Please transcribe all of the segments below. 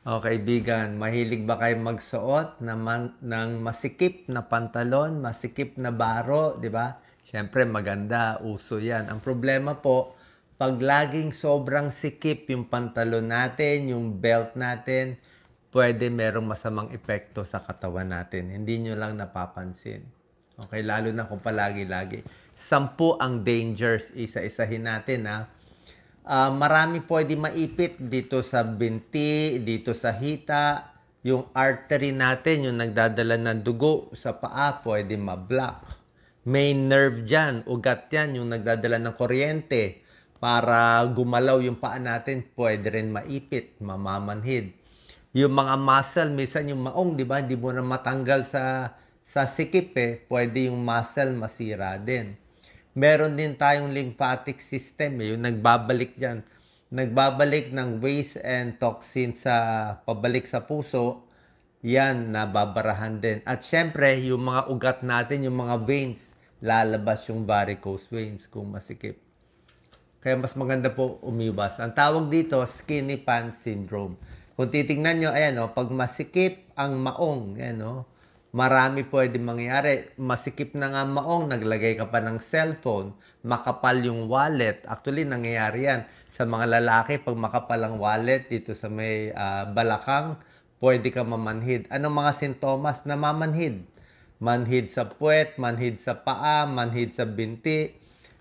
O kaibigan, mahilig ba kayo magsuot ng, man, ng masikip na pantalon, masikip na baro, di ba? Siyempre, maganda, uso yan. Ang problema po, pag laging sobrang sikip yung pantalon natin, yung belt natin, pwede merong masamang epekto sa katawan natin. Hindi nyo lang napapansin. Okay, lalo na kung palagi-lagi. Sampu ang dangers, isa-isahin natin ha uh, marami pwede maipit dito sa binti, dito sa hita. Yung artery natin, yung nagdadala ng dugo sa paa, pwede ma-block. May nerve dyan, ugat yan, yung nagdadala ng kuryente. Para gumalaw yung paa natin, pwede rin maipit, mamamanhid. Yung mga muscle, minsan yung maong, di ba? Hindi mo na matanggal sa, sa sikip eh. Pwede yung muscle masira din Meron din tayong lymphatic system, eh, yung nagbabalik diyan Nagbabalik ng waste and toxin sa pabalik sa puso, yan, nababarahan din. At syempre, yung mga ugat natin, yung mga veins, lalabas yung varicose veins kung masikip. Kaya mas maganda po umiwas. Ang tawag dito, skinny pants syndrome. Kung titingnan nyo, ayan o, oh, pag masikip ang maong, ayan o, oh, Marami pwede mangyari. Masikip na nga maong, naglagay ka pa ng cellphone, makapal yung wallet. Actually, nangyayari yan sa mga lalaki. Pag makapal ang wallet dito sa may uh, balakang, pwede ka mamanhid. Anong mga sintomas na mamanhid? Manhid sa puwet, manhid sa paa, manhid sa binti.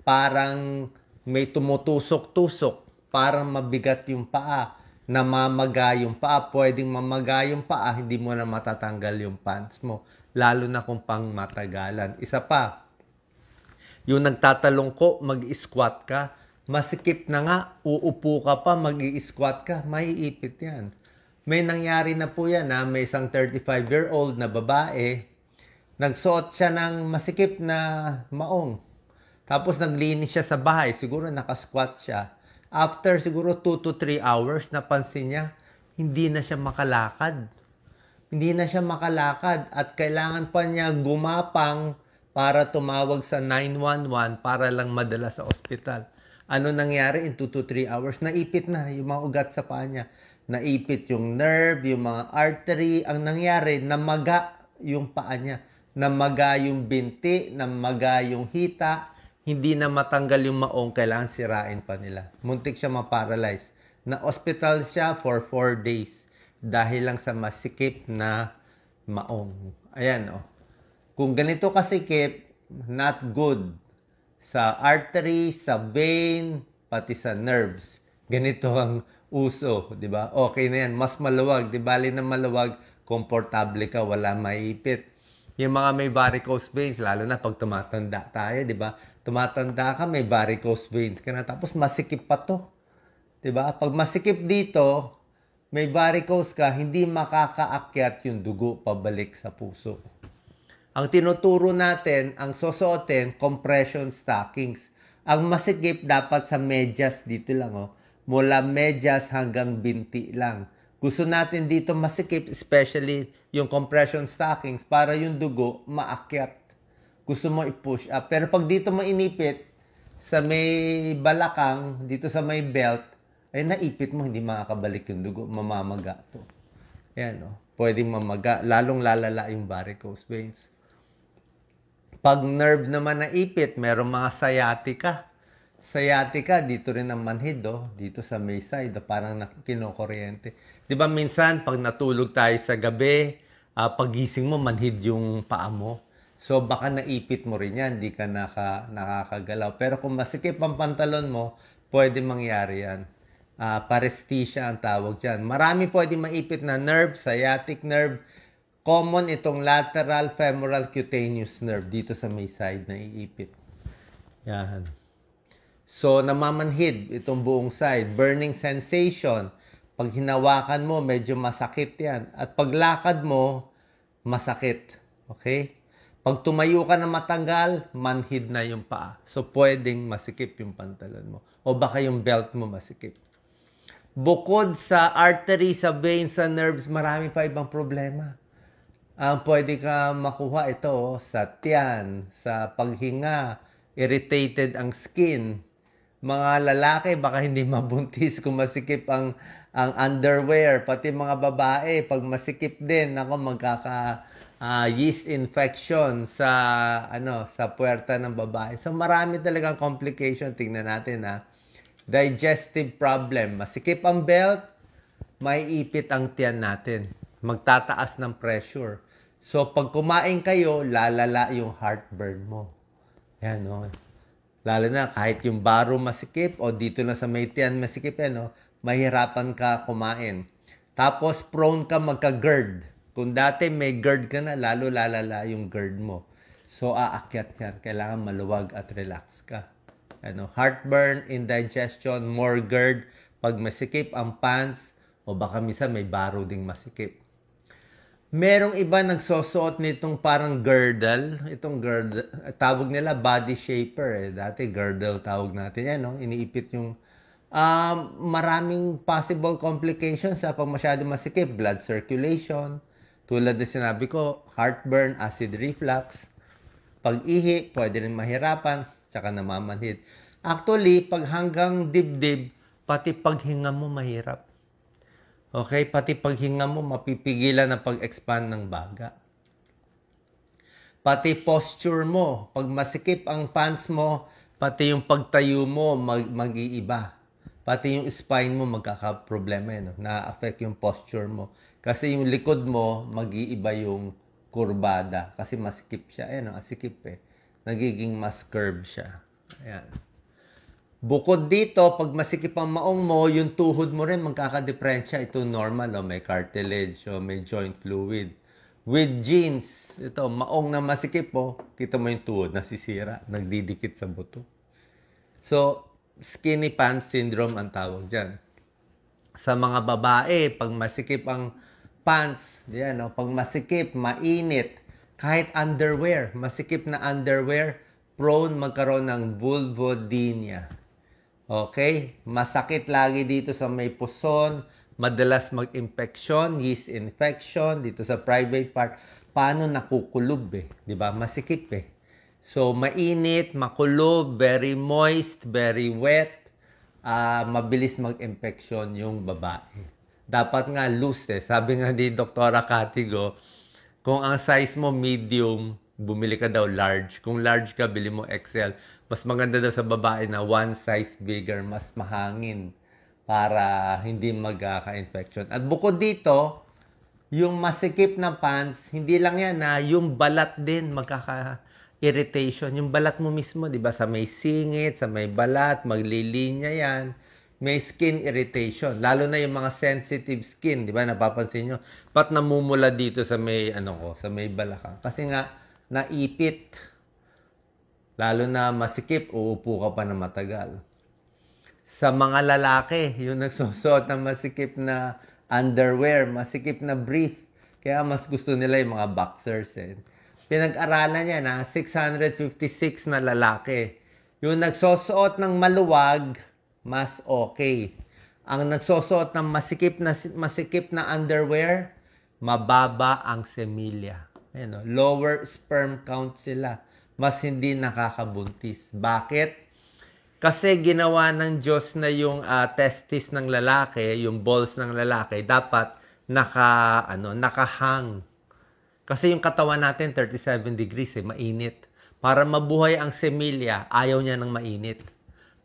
Parang may tumutusok-tusok. Parang mabigat yung paa namamaga yung paa, pwedeng mamaga yung paa, hindi mo na matatanggal yung pants mo. Lalo na kung pang matagalan. Isa pa, yung nagtatalong ko, mag-squat ka. Masikip na nga, uupo ka pa, mag-squat ka, may ipit yan. May nangyari na po yan ha, may isang 35-year-old na babae, nagsuot siya ng masikip na maong. Tapos naglinis siya sa bahay, siguro nakasquat siya after siguro 2 to 3 hours, napansin niya, hindi na siya makalakad. Hindi na siya makalakad at kailangan pa niya gumapang para tumawag sa 911 para lang madala sa ospital. Ano nangyari in 2 to 3 hours? Naipit na yung mga ugat sa paa niya. Naipit yung nerve, yung mga artery. Ang nangyari, namaga yung paa niya. Namaga yung binti, namaga yung hita, hindi na matanggal yung maong, kailangan sirain pa nila. Muntik siya ma-paralyze. Na-hospital siya for 4 days dahil lang sa masikip na maong. Ayan, oh. Kung ganito kasikip, not good sa artery, sa vein, pati sa nerves. Ganito ang uso, 'di ba? Okay na 'yan, mas maluwag, 'di bali na maluwag, komportable ka, wala maiipit yung mga may varicose veins, lalo na pag tumatanda tayo, di ba? Tumatanda ka, may varicose veins ka na. Tapos masikip pa to. Di ba? Pag masikip dito, may varicose ka, hindi makakaakyat yung dugo pabalik sa puso. Ang tinuturo natin, ang susuotin, compression stockings. Ang masikip dapat sa medyas dito lang, oh. Mula medyas hanggang binti lang gusto natin dito masikip, especially yung compression stockings, para yung dugo maakyat. Gusto mo i-push up. Pero pag dito mo inipit, sa may balakang, dito sa may belt, ay naipit mo, hindi makakabalik yung dugo. Mamamaga to. Ayan, oh. Pwedeng mamaga. Lalong lalala yung varicose veins. Pag nerve naman naipit, merong mga sciatica sciatica, dito rin ang manhid, oh. dito sa Mayside, oh, parang kinukuryente. Di ba minsan, pag natulog tayo sa gabi, uh, pagising mo, manhid yung paa mo. So baka naipit mo rin yan, di ka naka, nakakagalaw. Pero kung masikip ang pantalon mo, pwede mangyari yan. Uh, ah, paresthesia ang tawag dyan. Marami pwede maipit na nerve, sciatic nerve. Common itong lateral femoral cutaneous nerve dito sa may side na iipit. Yan. So, namamanhid itong buong side. Burning sensation. Pag hinawakan mo, medyo masakit yan. At paglakad mo, masakit. Okay? Pag tumayo ka na matanggal, manhid na yung paa. So, pwedeng masikip yung pantalon mo. O baka yung belt mo masikip. Bukod sa artery, sa veins, sa nerves, marami pa ibang problema. Ang uh, pwede ka makuha ito sa tiyan, sa paghinga, irritated ang skin, mga lalaki baka hindi mabuntis kung masikip ang ang underwear pati mga babae pag masikip din nako magkaka uh, yeast infection sa ano sa puwerta ng babae. So marami talagang complication tingnan natin ha. Ah. Digestive problem, masikip ang belt, may ipit ang tiyan natin. Magtataas ng pressure. So pag kumain kayo, lalala yung heartburn mo. Yan o. Oh. No? Lalo na kahit yung baro masikip o dito na sa Maytian masikip eh, no? mahirapan ka kumain. Tapos prone ka magka-GERD. Kung dati may GERD ka na, lalo lalala yung GERD mo. So aakyat yan. Kailangan maluwag at relax ka. Ano, heartburn, indigestion, more GERD. Pag masikip ang pants, o baka misa may baro ding masikip. Merong iba nagsusuot nitong parang girdle. Itong girdle, tawag nila body shaper. Eh. Dati girdle tawag natin. Yan, no? iniipit yung... Um, maraming possible complications sa pag masyado masikip. Blood circulation, tulad na sinabi ko, heartburn, acid reflux. Pag-ihi, pwede rin mahirapan, tsaka namamanhid. Actually, pag hanggang dibdib, pati paghinga mo mahirap. Okay? Pati paghinga mo, mapipigilan ang pag-expand ng baga. Pati posture mo, pag masikip ang pants mo, pati yung pagtayo mo mag- mag-iiba. Pati yung spine mo magkakaproblema yun. No? Na-affect yung posture mo. Kasi yung likod mo, mag-iiba yung kurbada. Kasi masikip siya. Eh, no? Asikip eh. Nagiging mas curve siya. Ayan. Bukod dito, pag masikip ang maong mo, yung tuhod mo rin magkakadeprensya. Ito normal, oh, may cartilage, oh, may joint fluid. With jeans, ito, maong na masikip, oh, kita mo yung tuhod, nasisira, nagdidikit sa buto. So, skinny pants syndrome ang tawag dyan. Sa mga babae, pag masikip ang pants, yan, oh, pag masikip, mainit, kahit underwear, masikip na underwear, prone magkaroon ng vulvodynia. Okay? Masakit lagi dito sa may puson. Madalas mag-infection, yeast infection, dito sa private part. Paano nakukulob eh? Di ba? Masikip eh. So, mainit, makulob, very moist, very wet. Uh, mabilis mag-infection yung babae. Dapat nga loose eh. Sabi nga ni Dr. Katigo, kung ang size mo medium, bumili ka daw large. Kung large ka, bili mo XL mas maganda daw sa babae na one size bigger, mas mahangin para hindi magkaka-infection. At bukod dito, yung masikip na pants, hindi lang yan na ah, yung balat din magkaka irritation. Yung balat mo mismo, di ba? Sa may singit, sa may balat, maglilinya yan. May skin irritation. Lalo na yung mga sensitive skin, di ba? Napapansin nyo. Pat namumula dito sa may, ano ko, sa may balakang. Kasi nga, naipit Lalo na masikip, uupo ka pa na matagal. Sa mga lalaki, yung nagsusot ng masikip na underwear, masikip na brief. Kaya mas gusto nila yung mga boxers. Eh. Pinag-aralan niya na 656 na lalaki. Yung nagsusuot ng maluwag, mas okay. Ang nagsusuot ng masikip na, masikip na underwear, mababa ang semilya. Ayun, no? Oh, lower sperm count sila mas hindi nakakabuntis. Bakit? Kasi ginawa ng Diyos na yung uh, testis ng lalaki, yung balls ng lalaki, dapat naka, ano, nakahang. Kasi yung katawan natin, 37 degrees, eh, mainit. Para mabuhay ang semilya, ayaw niya ng mainit.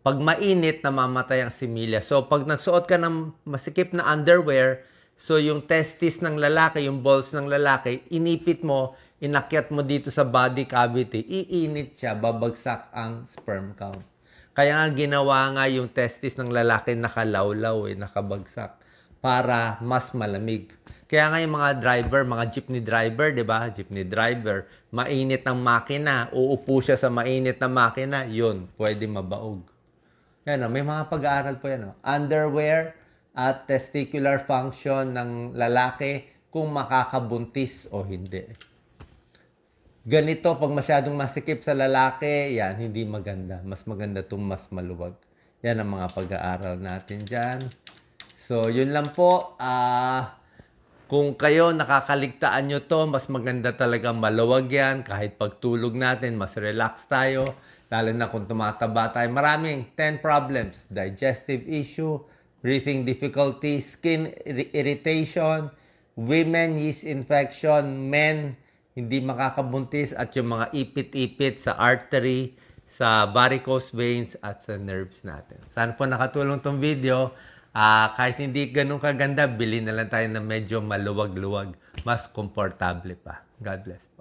Pag mainit, namamatay ang semilya. So, pag nagsuot ka ng masikip na underwear, so yung testis ng lalaki, yung balls ng lalaki, inipit mo, inakyat mo dito sa body cavity, iinit siya, babagsak ang sperm count. Kaya nga ginawa nga yung testis ng lalaki nakalawlaw, eh, nakabagsak para mas malamig. Kaya nga yung mga driver, mga jeepney driver, 'di ba? Jeepney driver, mainit ang makina, uupo siya sa mainit na makina, 'yun, pwede mabaog. Yan, oh, may mga pag-aaral po yan. Oh. Underwear at testicular function ng lalaki kung makakabuntis o hindi ganito, pag masyadong masikip sa lalaki, yan, hindi maganda. Mas maganda itong mas maluwag. Yan ang mga pag-aaral natin dyan. So, yun lang po. Ah... Uh, kung kayo nakakaligtaan nyo to, mas maganda talaga maluwag yan. Kahit pagtulog natin, mas relax tayo. Lalo na kung tumataba tayo. Maraming 10 problems. Digestive issue, breathing difficulty, skin irritation, women yeast infection, men hindi makakabuntis at yung mga ipit-ipit sa artery, sa varicose veins at sa nerves natin. Sana po nakatulong tong video. Uh, kahit hindi ganun kaganda, bilhin na lang tayo na medyo maluwag-luwag, mas komportable pa. God bless.